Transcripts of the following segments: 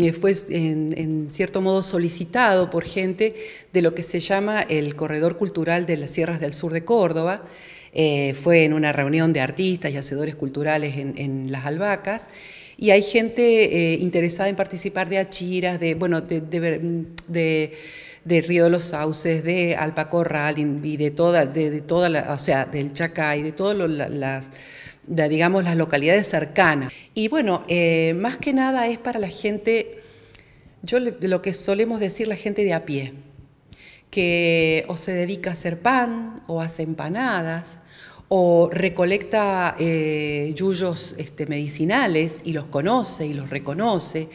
Eh, fue en, cierto modo solicitado por gente de lo que se llama el Corredor Cultural de las Sierras del Sur de Córdoba. Eh, fue en una reunión de artistas y hacedores culturales en, Las Albacas. Y hay gente eh, interesada en participar de achiras, de, bueno, de, Río de los Sauces, de Alpacorral y de toda, de, toda la, o sea, del Chacay, de todas las digamos, las localidades cercanas. Y bueno, eh, más que nada es para la gente, yo lo que solemos decir la gente de a pie, que o se dedica a hacer pan o hace empanadas o recolecta eh, yuyos este, medicinales y los conoce y los reconoce.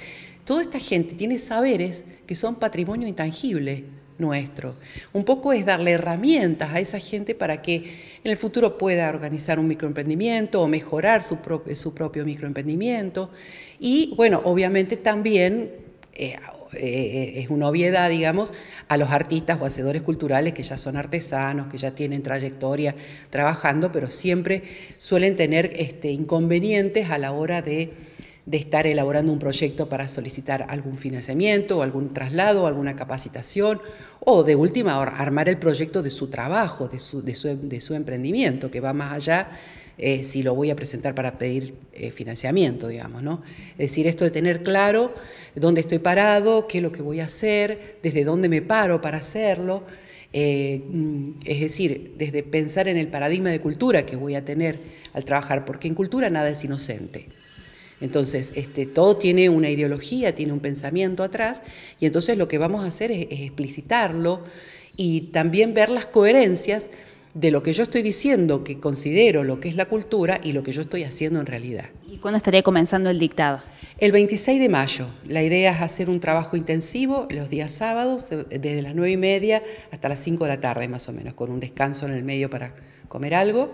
Toda esta gente tiene saberes que son patrimonio intangible nuestro. Un poco es darle herramientas a esa gente para que en el futuro pueda organizar un microemprendimiento o mejorar su, eh, propio, microemprendimiento. Y bueno, obviamente también eh, eh, es una obviedad, digamos, a los artistas o hacedores culturales que ya son artesanos, que ya tienen trayectoria trabajando, pero siempre suelen tener este, inconvenientes a la hora de de estar elaborando un proyecto para solicitar algún financiamiento, o algún traslado, o alguna capacitación, o de última, armar el proyecto de su trabajo, de su, emprendimiento, que va más allá eh, si lo voy a presentar para pedir eh, financiamiento, digamos, ¿no? Es decir, esto de tener claro dónde estoy parado, qué es lo que voy a hacer, desde dónde me paro para hacerlo. Eh, mm, es decir, desde pensar en el paradigma de cultura que voy a tener al trabajar, porque en cultura nada es inocente. Entonces, este, todo tiene una ideología, tiene un pensamiento atrás, y entonces lo que vamos a hacer es, explicitarlo y también ver las coherencias de lo que yo estoy diciendo, que considero lo que es la cultura y lo que yo estoy haciendo en realidad. ¿Y cuándo estaría comenzando el dictado? El 26 de mayo. La idea es hacer un trabajo intensivo los días sábados, eh, desde las 9 y media hasta las 5 de la tarde más o menos, con un descanso en el medio para comer algo.